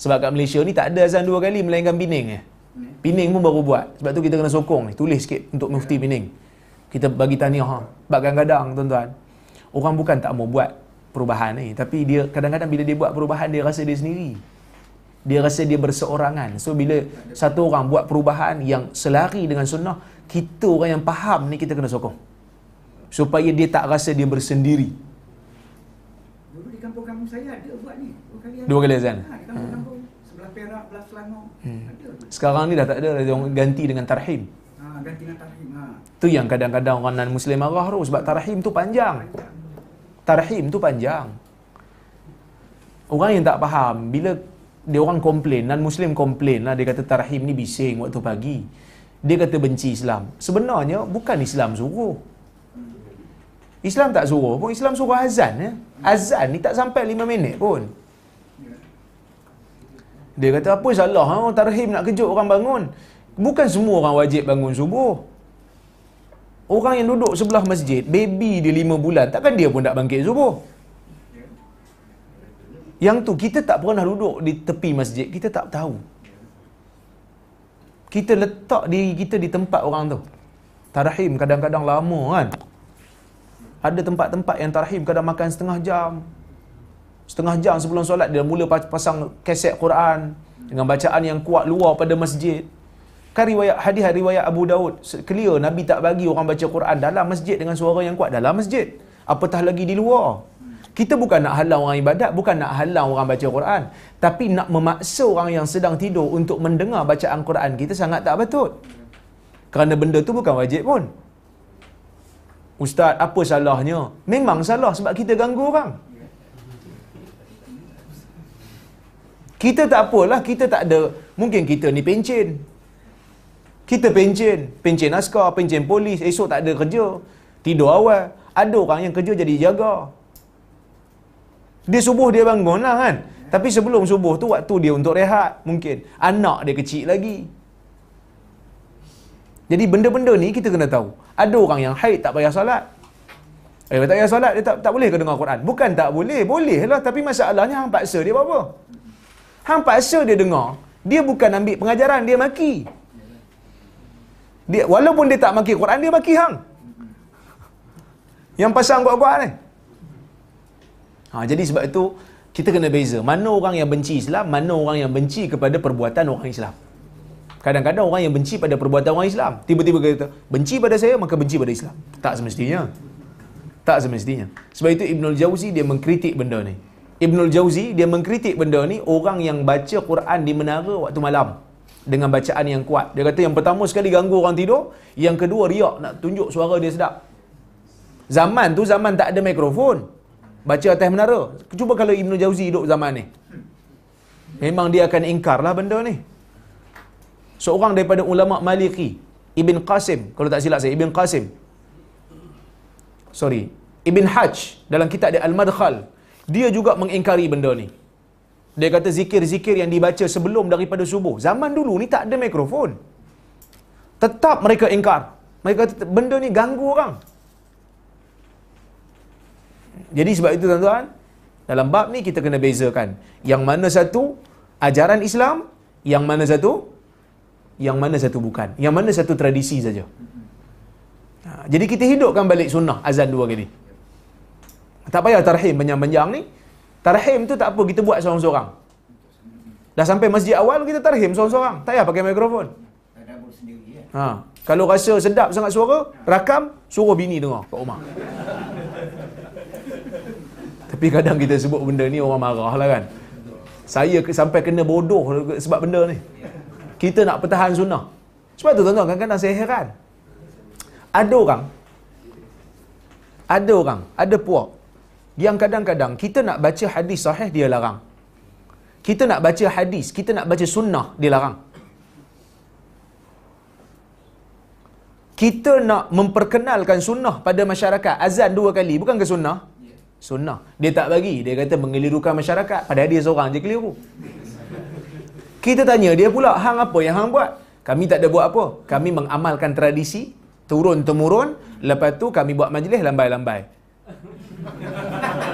Sebab kat Malaysia ni tak ada azan dua kali melainkan Pining je. Eh? Pining pun baru buat. Sebab tu kita kena sokong ni. Eh? Tulis sikit untuk mufti ya. Pining. Kita bagi tahniah. Ha. Sebab kadang-kadang tuan-tuan, orang bukan tak mau buat perubahan ni. Tapi dia kadang-kadang bila dia buat perubahan, dia rasa dia sendiri. Dia rasa dia berseorangan. So bila satu orang buat perubahan yang selari dengan sunnah, kita orang yang faham ni kita kena sokong. Supaya dia tak rasa dia bersendiri kampung-kampung saya ada buat ni. Dua kali. Dua kali azan. Ha, kampung-kampung hmm. sebelah Perak, sebelah Selangor. Hmm. Sekarang ni dah tak ada, dia orang ganti dengan tarhim. Ha, ganti dengan tarhim. Ha. Tu yang kadang-kadang orang non muslim marah tu sebab tarhim tu panjang. Tarhim tu panjang. Orang yang tak faham bila dia orang komplain, non muslim komplain lah dia kata tarhim ni bising waktu pagi. Dia kata benci Islam. Sebenarnya bukan Islam suruh. Islam tak suruh pun Islam suruh azan ya. Azan ni tak sampai lima minit pun. Dia kata apa salah ha tarhim nak kejut orang bangun. Bukan semua orang wajib bangun subuh. Orang yang duduk sebelah masjid, baby dia lima bulan, takkan dia pun nak bangkit subuh. Yang tu kita tak pernah duduk di tepi masjid, kita tak tahu. Kita letak diri kita di tempat orang tu. tarahim kadang-kadang lama kan. Ada tempat-tempat yang tarhim kadang makan setengah jam. Setengah jam sebelum solat dia mula pasang keset Quran dengan bacaan yang kuat luar pada masjid. Kan riwayat hadis riwayat Abu Daud clear Nabi tak bagi orang baca Quran dalam masjid dengan suara yang kuat dalam masjid. Apatah lagi di luar. Kita bukan nak halang orang ibadat, bukan nak halang orang baca Quran, tapi nak memaksa orang yang sedang tidur untuk mendengar bacaan Quran kita sangat tak betul. Kerana benda tu bukan wajib pun. Ustaz, apa salahnya? Memang salah sebab kita ganggu orang. Kita tak apalah, kita tak ada. Mungkin kita ni pencin. Kita pencin. Pencin askar, pencin polis. Esok tak ada kerja. Tidur awal. Ada orang yang kerja jadi jaga. Dia subuh dia bangun lah kan. Tapi sebelum subuh tu waktu dia untuk rehat mungkin. Anak dia kecil lagi. Jadi benda-benda ni kita kena tahu. Ada orang yang haid tak payah solat. Eh, tak payah solat, dia tak, tak boleh ke dengar Quran? Bukan tak boleh, boleh lah. Tapi masalahnya hang paksa dia buat apa? Hang paksa dia dengar, dia bukan ambil pengajaran, dia maki. Dia, walaupun dia tak maki Quran, dia maki hang. Yang pasang buat Quran ni. Ha, jadi sebab itu, kita kena beza. Mana orang yang benci Islam, mana orang yang benci kepada perbuatan orang Islam. Kadang-kadang orang yang benci pada perbuatan orang Islam, tiba-tiba kata, benci pada saya maka benci pada Islam. Tak semestinya. Tak semestinya. Sebab itu Ibnul Jauzi dia mengkritik benda ni. Ibnul Jauzi dia mengkritik benda ni orang yang baca Quran di menara waktu malam dengan bacaan yang kuat. Dia kata yang pertama sekali ganggu orang tidur, yang kedua riak nak tunjuk suara dia sedap. Zaman tu zaman tak ada mikrofon. Baca atas menara. Cuba kalau Ibnul Jauzi hidup zaman ni. Memang dia akan ingkar lah benda ni seorang daripada ulama Maliki, Ibn Qasim, kalau tak silap saya, Ibn Qasim. Sorry. Ibn Hajj dalam kitab dia Al-Madkhal, dia juga mengingkari benda ni. Dia kata zikir-zikir yang dibaca sebelum daripada subuh. Zaman dulu ni tak ada mikrofon. Tetap mereka ingkar. Mereka kata benda ni ganggu orang. Jadi sebab itu tuan-tuan, dalam bab ni kita kena bezakan. Yang mana satu ajaran Islam, yang mana satu yang mana satu bukan yang mana satu tradisi saja ha, jadi kita hidupkan balik sunnah azan dua kali tak payah tarhim panjang-panjang ni tarhim tu tak apa kita buat seorang-seorang dah sampai masjid awal kita tarhim seorang-seorang tak payah pakai mikrofon ha. kalau rasa sedap sangat suara rakam suruh bini dengar kat rumah tapi kadang kita sebut benda ni orang marah lah kan saya sampai kena bodoh sebab benda ni kita nak pertahan sunnah. Sebab tu tuan-tuan, kadang-kadang saya heran. Ada orang, ada orang, ada puak, yang kadang-kadang kita nak baca hadis sahih, dia larang. Kita nak baca hadis, kita nak baca sunnah, dia larang. Kita nak memperkenalkan sunnah pada masyarakat. Azan dua kali, bukan ke sunnah? Ya. Sunnah. Dia tak bagi. Dia kata mengelirukan masyarakat. Padahal dia seorang je keliru. Kita tanya dia pula, hang apa yang hang buat? Kami tak ada buat apa. Kami mengamalkan tradisi, turun-temurun. Lepas tu kami buat majlis lambai-lambai.